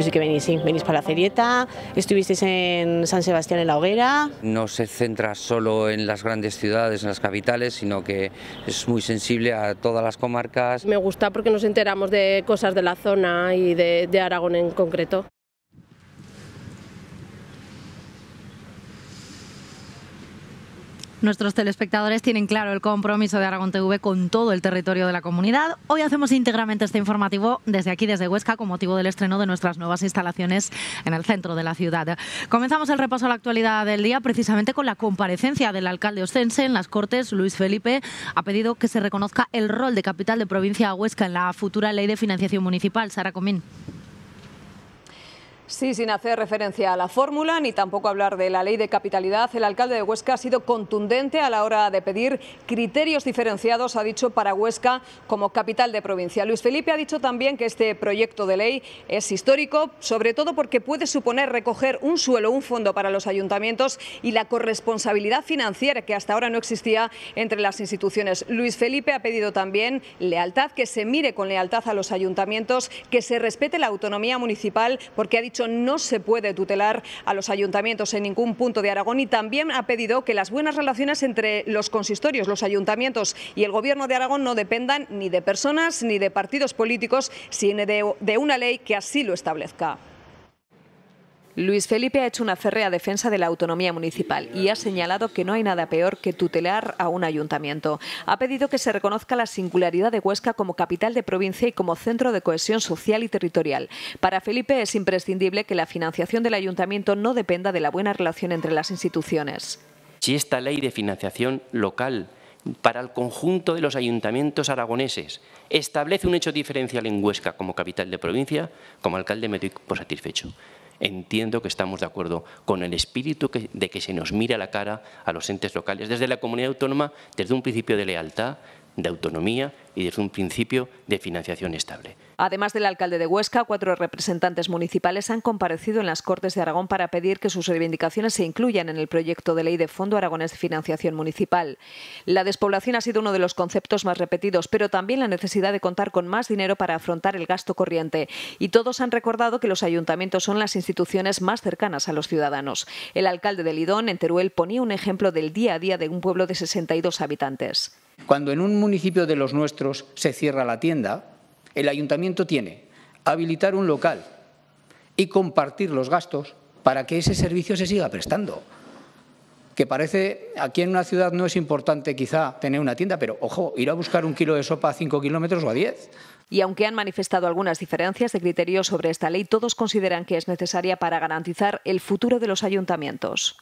sí que venís, sí, venís para la ferieta, estuvisteis en San Sebastián en la hoguera. No se centra solo en las grandes ciudades, en las capitales, sino que es muy sensible a todas las comarcas. Me gusta porque nos enteramos de cosas de la zona y de Aragón en concreto. Nuestros telespectadores tienen claro el compromiso de Aragón TV con todo el territorio de la comunidad. Hoy hacemos íntegramente este informativo desde aquí, desde Huesca, con motivo del estreno de nuestras nuevas instalaciones en el centro de la ciudad. Comenzamos el repaso a la actualidad del día precisamente con la comparecencia del alcalde ostense en las Cortes. Luis Felipe ha pedido que se reconozca el rol de capital de provincia Huesca en la futura ley de financiación municipal. Sara Comín. Sí, sin hacer referencia a la fórmula ni tampoco hablar de la ley de capitalidad, el alcalde de Huesca ha sido contundente a la hora de pedir criterios diferenciados, ha dicho, para Huesca como capital de provincia. Luis Felipe ha dicho también que este proyecto de ley es histórico, sobre todo porque puede suponer recoger un suelo, un fondo para los ayuntamientos y la corresponsabilidad financiera que hasta ahora no existía entre las instituciones. Luis Felipe ha pedido también lealtad, que se mire con lealtad a los ayuntamientos, que se respete la autonomía municipal, porque ha dicho no se puede tutelar a los ayuntamientos en ningún punto de Aragón y también ha pedido que las buenas relaciones entre los consistorios, los ayuntamientos y el Gobierno de Aragón no dependan ni de personas ni de partidos políticos, sino de una ley que así lo establezca. Luis Felipe ha hecho una férrea defensa de la autonomía municipal y ha señalado que no hay nada peor que tutelar a un ayuntamiento. Ha pedido que se reconozca la singularidad de Huesca como capital de provincia y como centro de cohesión social y territorial. Para Felipe es imprescindible que la financiación del ayuntamiento no dependa de la buena relación entre las instituciones. Si esta ley de financiación local para el conjunto de los ayuntamientos aragoneses establece un hecho diferencial en Huesca como capital de provincia, como alcalde me doy por satisfecho entiendo que estamos de acuerdo con el espíritu de que se nos mire a la cara a los entes locales, desde la comunidad autónoma, desde un principio de lealtad, de autonomía y desde un principio de financiación estable. Además del alcalde de Huesca, cuatro representantes municipales han comparecido en las Cortes de Aragón para pedir que sus reivindicaciones se incluyan en el proyecto de ley de Fondo Aragonés de Financiación Municipal. La despoblación ha sido uno de los conceptos más repetidos, pero también la necesidad de contar con más dinero para afrontar el gasto corriente. Y todos han recordado que los ayuntamientos son las instituciones más cercanas a los ciudadanos. El alcalde de Lidón, en Teruel, ponía un ejemplo del día a día de un pueblo de 62 habitantes. Cuando en un municipio de los nuestros se cierra la tienda, el ayuntamiento tiene habilitar un local y compartir los gastos para que ese servicio se siga prestando. Que parece, aquí en una ciudad no es importante quizá tener una tienda, pero ojo, ir a buscar un kilo de sopa a cinco kilómetros o a diez. Y aunque han manifestado algunas diferencias de criterio sobre esta ley, todos consideran que es necesaria para garantizar el futuro de los ayuntamientos.